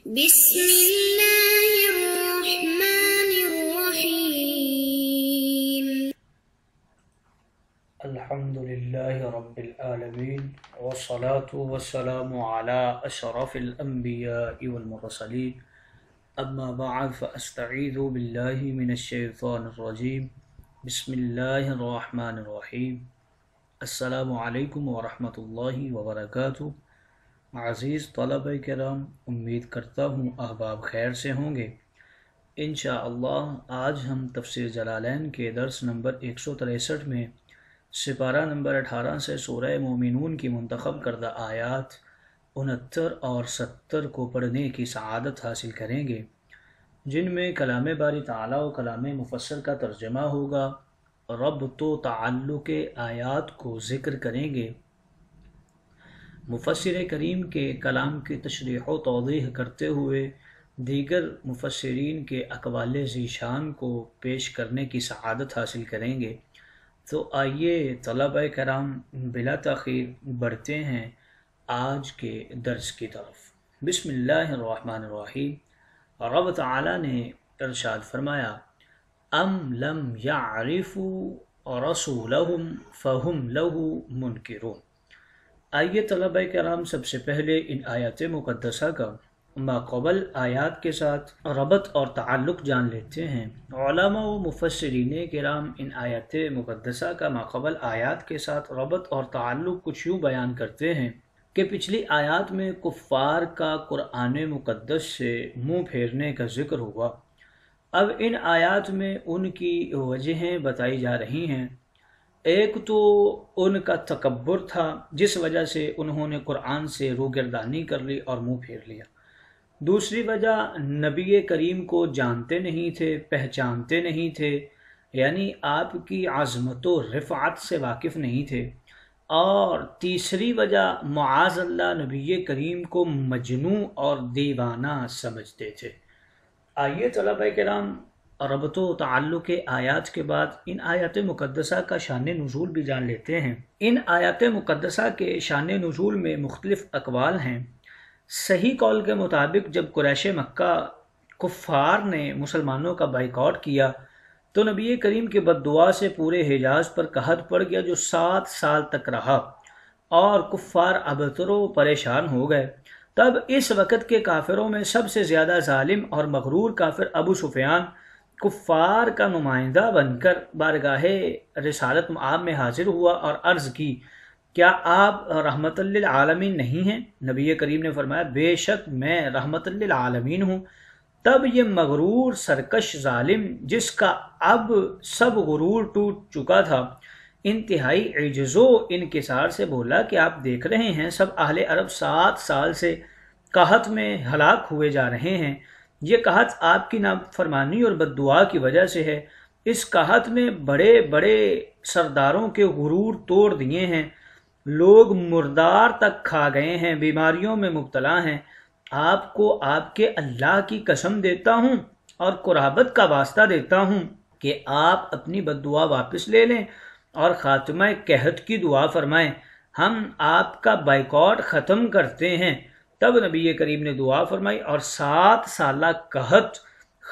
بسم الله الرحمن الرحيم الحمد لله رب العالمين والصلاة والسلام على أشرف الأنبياء والمرسلين أما بعد فأستعيذ بالله من الشيطان الرجيم بسم الله الرحمن الرحيم السلام عليكم ورحمة الله وبركاته आज़ीज़ तलब कराम उम्मीद करता हूँ अहबाब खैर से होंगे इन आज हम तफसर जलालैन के दर्स नंबर एक सौ तिरसठ में सिपारा नंबर अठारह से सोरह मोमिनून की मंतखब करदा आयात उनहत्तर और सत्तर को पढ़ने की शहादत हासिल करेंगे जिनमें कलाम बारी ताला व कलाम मुफसर का तर्जमा होगा रब तो ताल्लुक़ आयात को ज़िक्र करेंगे मुफसर करीम के कलाम की तशरीह तोजीह करते हुए दीगर मुफसरीन के अकवाल ज़ीशान को पेश करने की शहादत हासिल करेंगे तो आइए तलब कराम बिला तखीर बढ़ते हैं आज के दर्ज की तरफ बिसमीम रब ताली ने इरशाद फरमाया अम लम यारिफ़ू रसूलहम फ़हम लहू मुनकरून आइए तलब कराम सबसे पहले इन आयत मुकदसा का माकबल आयात के साथ रबत और ताल्लुक़ जान लेते हैं व मुफसरीन कराम इन आयत मुकदसा का माकबल आयात के साथ रबत और ताल्लुक़ कुछ यूँ बयान करते हैं कि पिछली आयात में कुफ़ार का क़ुरान मुकदस से मुंह फेरने का जिक्र हुआ अब इन आयात में उनकी वजहें बताई जा रही हैं एक तो उनका तकबर था जिस वजह से उन्होंने कुरान से रूगरदानी कर ली और मुंह फेर लिया दूसरी वजह नबी करीम को जानते नहीं थे पहचानते नहीं थे यानी आपकी आज़मत रफ़ात से वाकिफ़ नहीं थे और तीसरी वजह माजल्ला नबी करीम को मजनू और दीवाना समझते थे आइए तलबा कराम रबत तल्लुक़ के आयात के बाद इन आयात मुकदसा का शान नज़ूल भी जान लेते हैं इन आयात मुकदसा के शान नज़ूल में मुख्तलिफ़ अकवाल हैं सही कौल के मुताबिक जब कुरैश मक्का कुफ़ार ने मुसलमानों का बाइकआउट किया तो नबी करीम के बददुआ से पूरे हिजाज पर कहद पड़ गया जो सात साल तक रहा और कुफ़ार अबतरों परेशान हो गए तब इस वक़्त के काफिरों में सबसे ज़्यादा ालिम और मकरूर काफिर अबू सुफियान कुफ़ार का नुमाइंदा बनकर बारगाह रिसालत आप में हाजिर हुआ और अर्ज़ की क्या आप रहमत आलमीन नहीं हैं नबी करीम ने फरमाया बेशक मैं रहमत आलमीन हूँ तब ये मगरूर सरकश ालिम जिसका अब सब गुरूर टूट चुका था इंतहाई एजो इनकसार से बोला कि आप देख रहे हैं सब आहले अरब सात साल से कहत में हलाक हुए जा रहे हैं ये कहात आपकी नाफरमानी और बददुआ की वजह से है इस कहात में बड़े बड़े सरदारों के गुरूर तोड़ दिए हैं लोग मुर्दार तक खा गए हैं बीमारियों में मुबतला हैं आपको आपके अल्लाह की कसम देता हूँ और कुराबत का वास्ता देता हूँ कि आप अपनी बददुआ वापस ले लें और ख़ात्मा कहत की दुआ फरमाएं हम आपका बाइकॉट ख़त्म करते हैं तब नबी करीम ने दुआ फरमाई और सात साल कहत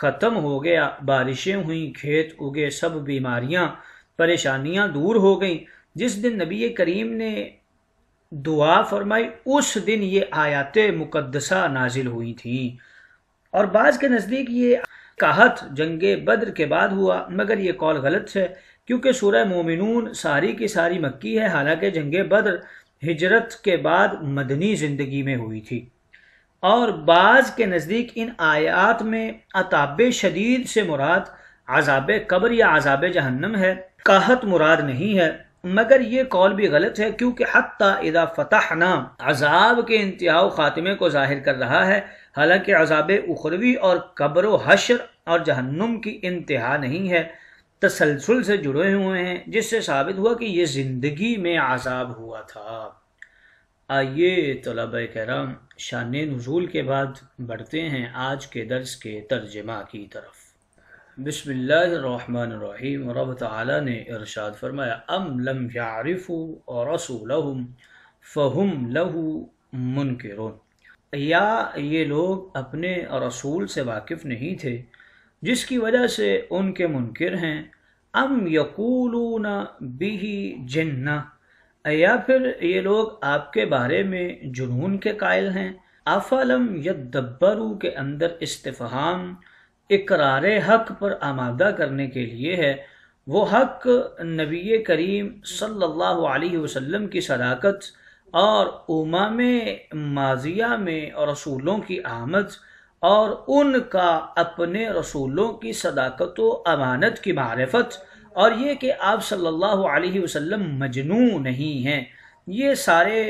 ख़त्म हो गया बारिशें हुई खेत उगे सब बीमारियां परेशानियां दूर हो गईं जिस दिन नबी करीम ने दुआ फरमाई उस दिन ये आयात मुकदसा नाजिल हुई थी और बाज के नज़दीक ये कहत जंग बद्र के बाद हुआ मगर ये कौल गलत है क्योंकि सूर्य मोमिनून सारी की सारी मक्की है हालांकि जंग बद्र हिजरत के बाद मदनी ज़िंदगी में हुई थी और बाज़ के नज़दीक इन आयात में अताब शदीद से मुराद आज़ाब कब्र या अजाब जहन्नम है काहत मुराद नहीं है मगर ये कौल भी गलत है क्योंकि हती इदा नाम अजाब के इंतहा ख़ात्मे को जाहिर कर रहा है हालांकि अजाब उखरवी और कब्र हशर और जहन्नम की इंतहा नहीं है तसलसल से जुड़े हुए हैं जिससे साबित हुआ कि ये ज़िंदगी में आज़ाब हुआ था आइए तलब कराम शान नज़ूल के बाद बढ़ते हैं आज के दर्स के तर्जमा की तरफ बसमीम रब तरशाद फरमाया अम लम यारिफ़ और रसूल फ़हम लहू मुनकर या ये लोग अपने रसूल से वाकिफ़ नहीं थे जिसकी वजह से उनके मुनकर हैं अम यकूलू न बिही जिन्ना या फिर ये लोग आपके बारे में जुनून के कायल हैं अफलम यदब्बरू के अंदर इस्तफहाम इकरार हक पर आमादा करने के लिए है वो हक नबी करीम सल्लल्लाहु अलैहि वसल्लम की सदाकत और उमाम माजिया में और रसूलों की आमद और उनका अपने रसूलों की सदाकत अमानत की मारफत और ये कि आप सल्लल्लाहु अलैहि वसल्लम मजनू नहीं हैं ये सारे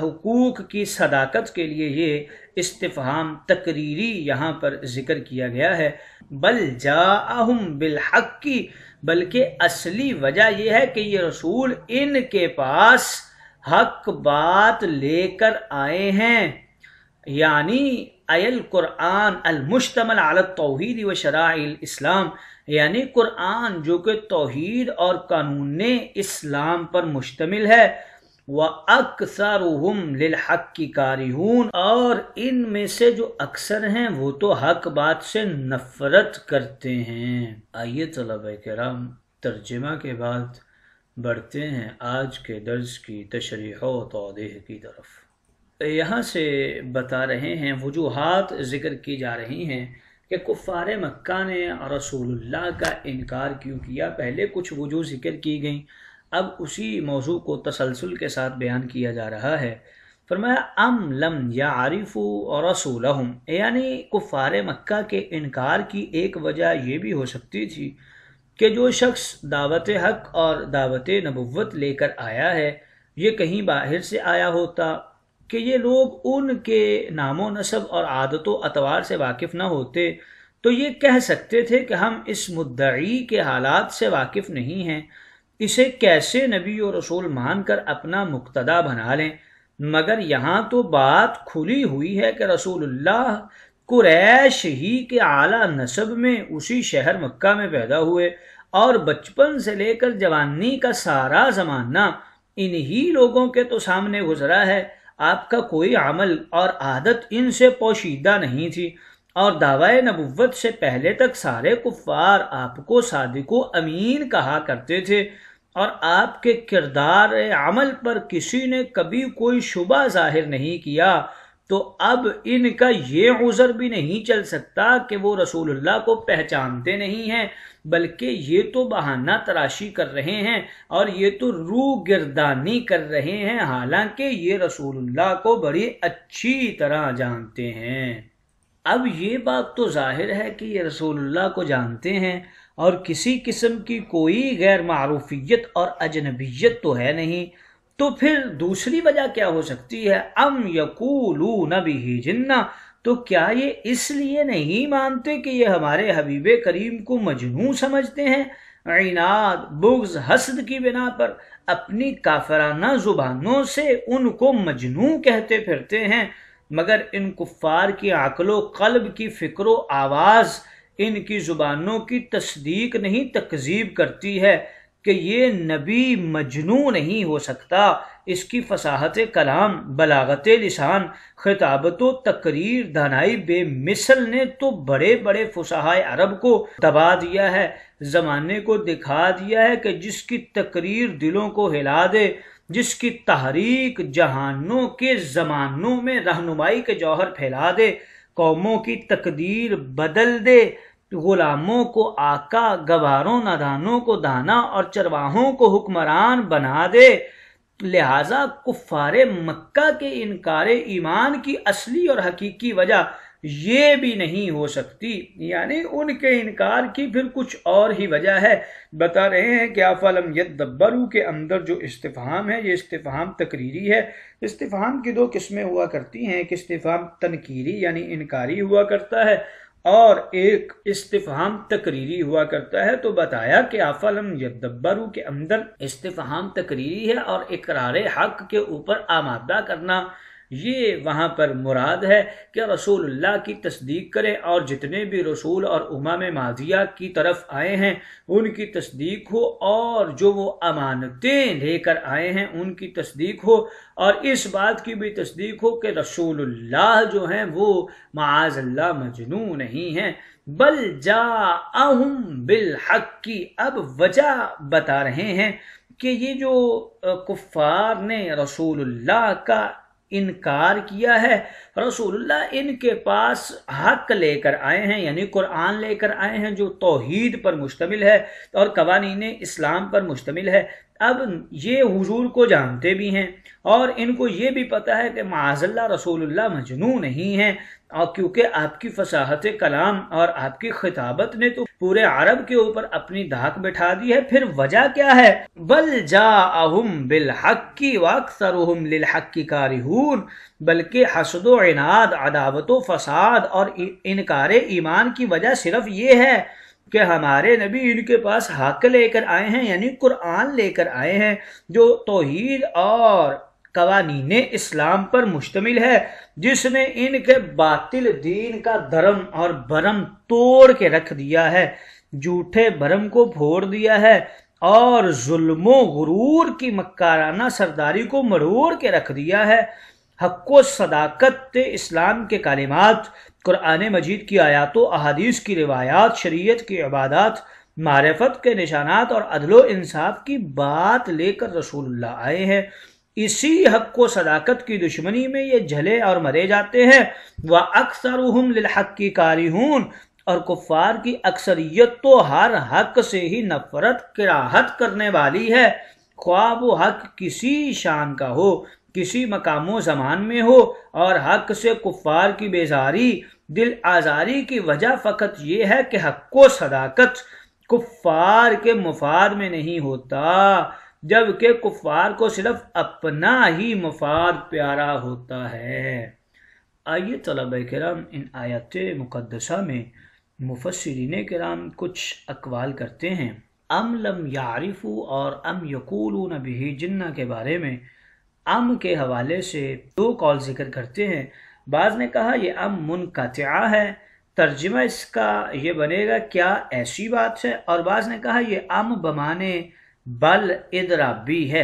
हकूक़ की सदाकत के लिए ये इस्तफ़ाम तकरीरी यहाँ पर ज़िक्र किया गया है बल जाहम बिलहक की बल्कि असली वजह यह है कि ये रसूल इनके पास हक बात लेकर आए हैं यानी अयल कुरान मुश्तमल अल तोहद व इस्लाम यानी कुरान जो कि तोहद और कानून इस्लाम पर मुश्तमिल है व अक्सर हक की कारिहून और इनमें से जो अक्सर हैं वो तो हक बात से नफरत करते हैं आइए तलब कराम तर्जमा के बाद बढ़ते हैं आज के दर्ज की तशरीह तोदह की तरफ यहाँ से बता रहे हैं वजूहत ज़िक्र की जा रही हैं कि कुफ़ार मक्का ने रसूलुल्लाह का इनकार क्यों किया पहले कुछ वजू ज़िक्र की गई अब उसी मौजू को तसलसल के साथ बयान किया जा रहा है फरमाया अम लम या आरिफ़ और रसूल यानी कुफ़ार मक्का के इनकार की एक वजह यह भी हो सकती थी कि जो शख्स दावत हक और दावत नबुवत लेकर आया है ये कहीं बाहर से आया होता कि ये लोग उनके नामों नसब और आदतों अतवार से वाकिफ़ ना होते तो ये कह सकते थे कि हम इस मुद्दई के हालात से वाकिफ़ नहीं हैं इसे कैसे नबी और रसूल मानकर अपना मुक्तदा बना लें मगर यहाँ तो बात खुली हुई है कि रसूलुल्लाह कुरैश ही के आला नसब में उसी शहर मक्का में पैदा हुए और बचपन से लेकर जवानी का सारा जमाना इन्हीं लोगों के तो सामने गुजरा है आपका कोई अमल और आदत इनसे पोशीदा नहीं थी और दावा नबुवत से पहले तक सारे कुफ़ार आपको सादिको अमीन कहा करते थे और आपके किरदार अमल पर किसी ने कभी कोई शुबा जाहिर नहीं किया तो अब इनका ये उज़र भी नहीं चल सकता कि वो रसूलुल्लाह को पहचानते नहीं हैं बल्कि ये तो बहाना तराशी कर रहे हैं और ये तो रू गिरदानी कर रहे हैं हालांकि ये रसूलुल्लाह को बड़ी अच्छी तरह जानते हैं अब ये बात तो जाहिर है कि ये रसूलुल्लाह को जानते हैं और किसी किस्म की कोई गैर मरूफियत और अजनबियत तो है नहीं तो फिर दूसरी वजह क्या हो सकती है अम यकूलू नबी जिन्ना तो क्या ये इसलिए नहीं मानते कि ये हमारे हबीब करीम को मजनू समझते हैं इनाद बुग्ज हसद की बिना पर अपनी काफराना जुबानों से उनको मजनू कहते फिरते हैं मगर इन कुफ़ार की आकलो कल्ब की फिक्र आवाज़ इनकी ज़ुबानों की तस्दीक नहीं तकजीब करती है कि ये नबी मजनू नहीं हो सकता इसकी फसाहत कलाम बलागत लिसान खिताबत तकरीर बे मिसल ने तो बड़े बड़े फुसाहाय अरब को दबा दिया है ज़माने को दिखा दिया है कि जिसकी तकरीर दिलों को हिला दे जिसकी तहरीक जहानों के ज़मानों में रहनुमाई के जौहर फैला दे कौमों की तकदीर बदल दे गुलामों को आका गवारों नादानों को दाना और चरवाहों को हुक्मरान बना दे लिहाजा कुफार मक्का के इनकार ईमान की असली और हकीकी वजह ये भी नहीं हो सकती यानी उनके इनकार की फिर कुछ और ही वजह है बता रहे हैं कि आफलम यदब्बरू के अंदर जो इस्तफ़ाम है ये इस्तफ़ाम तकरीरी है इस्तफ़ाम की दो किस्में हुआ करती हैं एक इस्तफ़ाम तनकीरी यानी इनकारी हुआ करता है और एक इस्तेफाम तकरीरी हुआ करता है तो बताया कि आफलम यदब्बरू के अंदर इस्तेफाम तकरीरी है और इकरार हक के ऊपर आमादा करना ये वहाँ पर मुराद है कि रसूलुल्लाह की तस्दीक करें और जितने भी रसूल और उमाम माजिया की तरफ आए हैं उनकी तस्दीक हो और जो वो अमानतें लेकर आए हैं उनकी तस्दीक हो और इस बात की भी तस्दीक हो कि रसूलुल्लाह जो हैं वो माजल्ला मजनू नहीं हैं बल जा बिल हक की अब वजह बता रहे हैं कि ये जो कुफ़ार ने रसूलुल्लाह का इनकार किया है रसूलुल्लाह इनके पास हक लेकर आए हैं यानी कुरान लेकर आए हैं जो तोहीद पर मुश्तमिल है और कवानीन इस्लाम पर मुश्तमिल है अब ये हुजूर को जानते भी हैं और इनको ये भी पता है कि माजल्ला रसूलुल्लाह मजनू नहीं है और क्योंकि आपकी फसाहत कलाम और आपकी खिताबत ने तो पूरे अरब के ऊपर अपनी धाक बैठा दी है फिर वजह क्या है बल जाहुम बिल हक्की वक्सरुम लिल हक्की बल्कि हसद इनाद अदावत फसाद और इनकार ईमान की वजह सिर्फ ये है कि हमारे नबी इनके पास हक लेकर आए हैं यानी कुरान लेकर आए हैं जो तोहद और कवानीन इस्लाम पर मुश्तमिल है जिसने इनके बातिल दीन का धर्म और भरम तोड़ के रख दिया है झूठे भरम को फोड़ दिया है और जुल्मो गुरूर की मक्काराना सरदारी को मरोड़ के रख दिया है हक्को सदाकत इस्लाम के कालिमात कुरान मजीद की आयातों अहादीस की रिवायात शरीयत की इबादत मारफत के निशानात और अदलो इंसाफ की बात लेकर रसूलुल्लाह आए हैं इसी हक को सदाकत की दुश्मनी में ये झले और मरे जाते हैं वह अक्सर हक की कारिहून और कुफार की अक्सरियत तो हर हक से ही नफरत किराहत करने वाली है ख्वाब हक किसी शान का हो किसी मकाम जमान में हो और हक से कुफार की बेजारी दिल आज़ारी की वजह फ़कत यह है कि हक्को सदाकत कुफ़ार के मुफाद में नहीं होता जबकि कुफ़ार को सिर्फ अपना ही मुफाद प्यारा होता है आइए तलब कराम इन आयत मुकदसा में मुफसरीन कराम कुछ अकवाल करते हैं अम लम यारिफू और अम यकूल नबी जिन्ना के बारे में अम के हवाले से दो कॉल जिक्र करते हैं बाज़ ने कहा यह अम मुनकत्या है तर्जमा इसका यह बनेगा क्या ऐसी बात है और बाज़ ने कहा यह अम बमाने बल इदरा भी है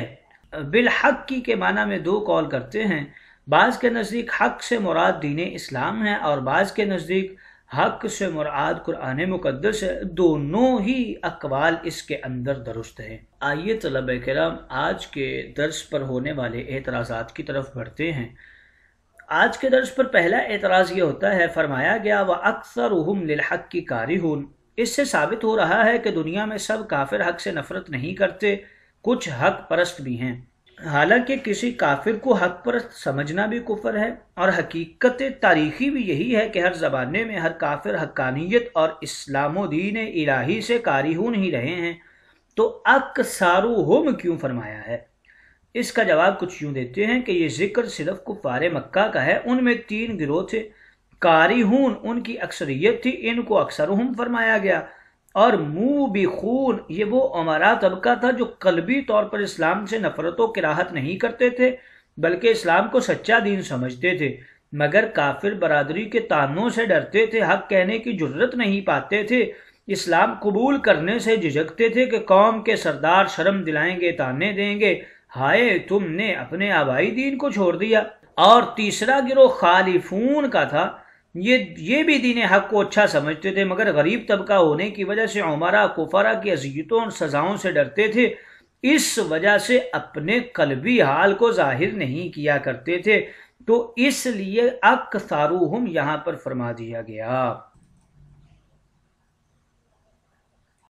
बिलहक की के माना में दो कॉल करते हैं बाज़ के नज़दीक हक से मुराद दीन इस्लाम है और बाज़ के नज़दीक हक से मुराद कुरान मुकदस है दोनों ही अकवाल इसके अंदर दुरुस्त हैं आइए तलब कराम आज के दर्स पर होने वाले एतराज़ात की तरफ बढ़ते हैं आज के दर्ज पर पहला एतराज़ ये होता है फरमाया गया वह अक्सर लिलहक की कारी इससे साबित हो रहा है कि दुनिया में सब काफिर हक से नफरत नहीं करते कुछ हक परस्त भी हैं हालांकि किसी काफिर को हक परस्त समझना भी कुफर है और हकीकत तारीखी भी यही है कि हर ज़माने में हर काफिर हकानियत और इस्लाम दीन इलाही से हूं ही रहे हैं तो अक्सारू हुम क्यों फरमाया है इसका जवाब कुछ यूं देते हैं कि ये जिक्र सिर्फ कुफार मक्का का है उनमें तीन गिरोह थे कारीहून उनकी अक्सरियत थी इनको हम फरमाया गया और खून ये वो अमारा तबका था जो कलबी तौर पर इस्लाम से नफरतों की राहत नहीं करते थे बल्कि इस्लाम को सच्चा दीन समझते थे मगर काफिर बरादरी के तानों से डरते थे हक कहने की जरूरत नहीं पाते थे इस्लाम कबूल करने से झिझकते थे कि कौम के सरदार शर्म दिलाएंगे ताने देंगे हाय तुमने अपने आबाई दीन को छोड़ दिया और तीसरा गिरोह खालिफून का था ये ये भी दीन हक को अच्छा समझते थे मगर गरीब तबका होने की वजह से उमरा कुफरा की अजियतों और सजाओं से डरते थे इस वजह से अपने कलबी हाल को जाहिर नहीं किया करते थे तो इसलिए सारूहम यहाँ पर फरमा दिया गया